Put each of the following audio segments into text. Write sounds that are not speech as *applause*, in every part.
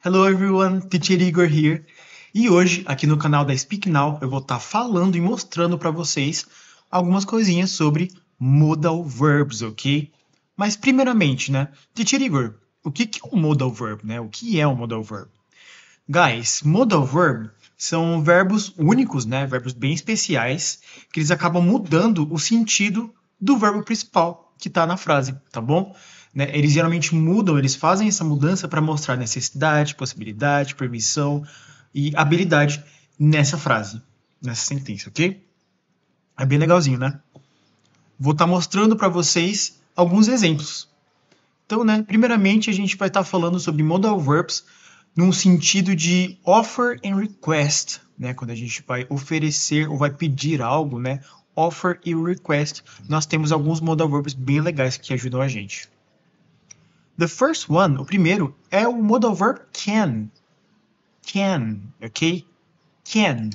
Hello everyone, Teacher Igor here. E hoje, aqui no canal da Speak Now, eu vou estar tá falando e mostrando para vocês algumas coisinhas sobre modal verbs, ok? Mas primeiramente, né, Teacher Igor, o que, que é um modal verb, né? O que é um modal verb? Guys, modal verb são verbos únicos, né, verbos bem especiais, que eles acabam mudando o sentido do verbo principal que está na frase, tá bom? Né? Eles geralmente mudam, eles fazem essa mudança para mostrar necessidade, possibilidade, permissão e habilidade nessa frase, nessa sentença, ok? É bem legalzinho, né? Vou estar tá mostrando para vocês alguns exemplos. Então, né, primeiramente a gente vai estar tá falando sobre modal verbs num sentido de offer and request, né, quando a gente vai oferecer ou vai pedir algo, né, offer e request, nós temos alguns modal verbs bem legais que ajudam a gente. The first one, o primeiro, é o modal verb can. Can, ok? Can.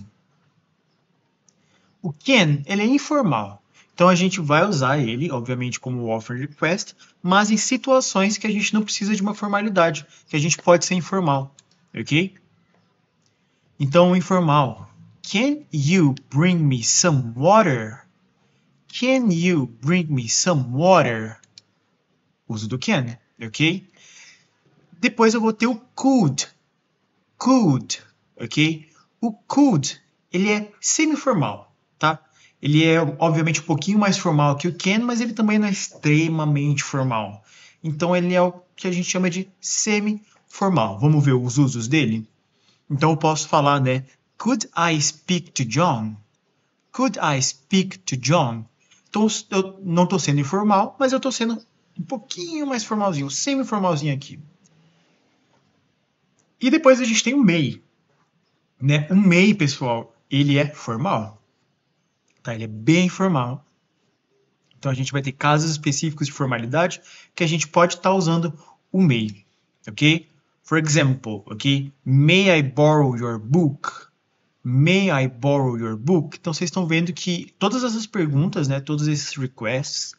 O can, ele é informal. Então a gente vai usar ele, obviamente, como offer request, mas em situações que a gente não precisa de uma formalidade, que a gente pode ser informal, ok? Então, informal. Can you bring me some water? Can you bring me some water? Uso do can ok? Depois eu vou ter o could, could, ok? O could, ele é semi-formal, tá? Ele é, obviamente, um pouquinho mais formal que o can, mas ele também não é extremamente formal. Então, ele é o que a gente chama de semi-formal. Vamos ver os usos dele? Então, eu posso falar, né? Could I speak to John? Could I speak to John? Então, eu não estou sendo informal, mas eu estou sendo um pouquinho mais formalzinho, semi-formalzinho aqui. E depois a gente tem o MEI. Né? O MEI, pessoal, ele é formal. Tá? Ele é bem formal. Então a gente vai ter casos específicos de formalidade que a gente pode estar tá usando o MEI. Ok? For example, ok? May I borrow your book? May I borrow your book? Então vocês estão vendo que todas essas perguntas, né, todos esses requests,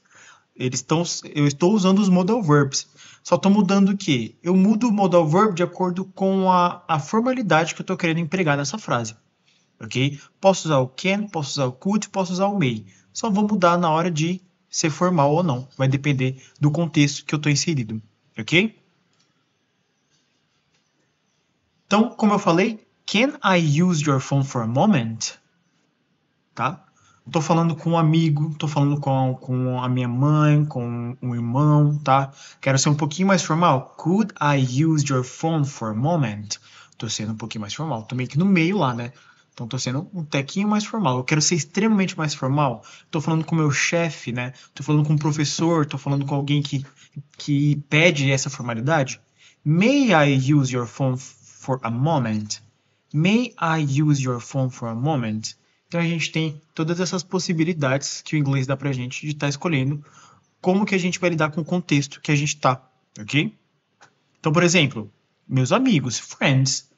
eles estão, eu estou usando os modal verbs. Só estou mudando o quê? Eu mudo o modal verb de acordo com a, a formalidade que eu estou querendo empregar nessa frase. Ok? Posso usar o can, posso usar o could, posso usar o may. Só vou mudar na hora de ser formal ou não. Vai depender do contexto que eu estou inserido. Ok? Então, como eu falei, can I use your phone for a moment? Tá? Estou falando com um amigo, estou falando com, com a minha mãe, com um irmão, tá? Quero ser um pouquinho mais formal. Could I use your phone for a moment? Estou sendo um pouquinho mais formal. Tô meio que no meio lá, né? Então estou sendo um tequinho mais formal. Eu quero ser extremamente mais formal. Estou falando com meu chefe, né? Estou falando com um professor, estou falando com alguém que, que pede essa formalidade. May I use your phone for a moment? May I use your phone for a moment? Então a gente tem todas essas possibilidades que o inglês dá para a gente de estar tá escolhendo como que a gente vai lidar com o contexto que a gente está, ok? Então, por exemplo, meus amigos, friends.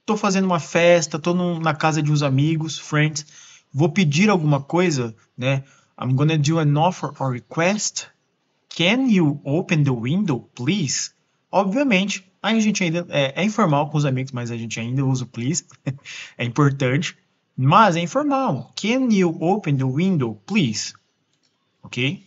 Estou fazendo uma festa, estou na casa de uns amigos, friends. Vou pedir alguma coisa, né? I'm gonna do an offer or request. Can you open the window, please? Obviamente, a gente ainda é, é informal com os amigos, mas a gente ainda usa o please. *laughs* é importante. Mas é informal. Can you open the window, please? Ok?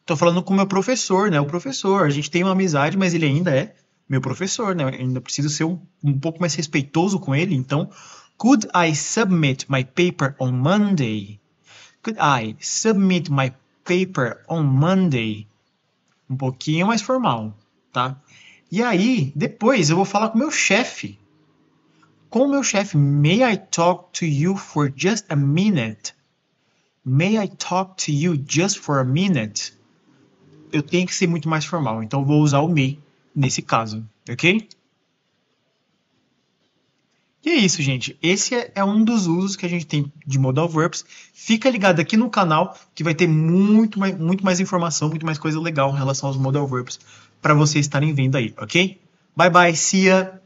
Estou falando com o meu professor, né? O professor. A gente tem uma amizade, mas ele ainda é meu professor, né? Eu ainda preciso ser um, um pouco mais respeitoso com ele. Então, could I submit my paper on Monday? Could I submit my paper on Monday? Um pouquinho mais formal, tá? E aí, depois eu vou falar com o meu chefe com meu chefe. May I talk to you for just a minute? May I talk to you just for a minute? Eu tenho que ser muito mais formal, então vou usar o may nesse caso, ok? E é isso, gente. Esse é, é um dos usos que a gente tem de modal verbs. Fica ligado aqui no canal que vai ter muito mais, muito mais informação, muito mais coisa legal em relação aos modal verbs para vocês estarem vendo aí, ok? Bye bye, see ya!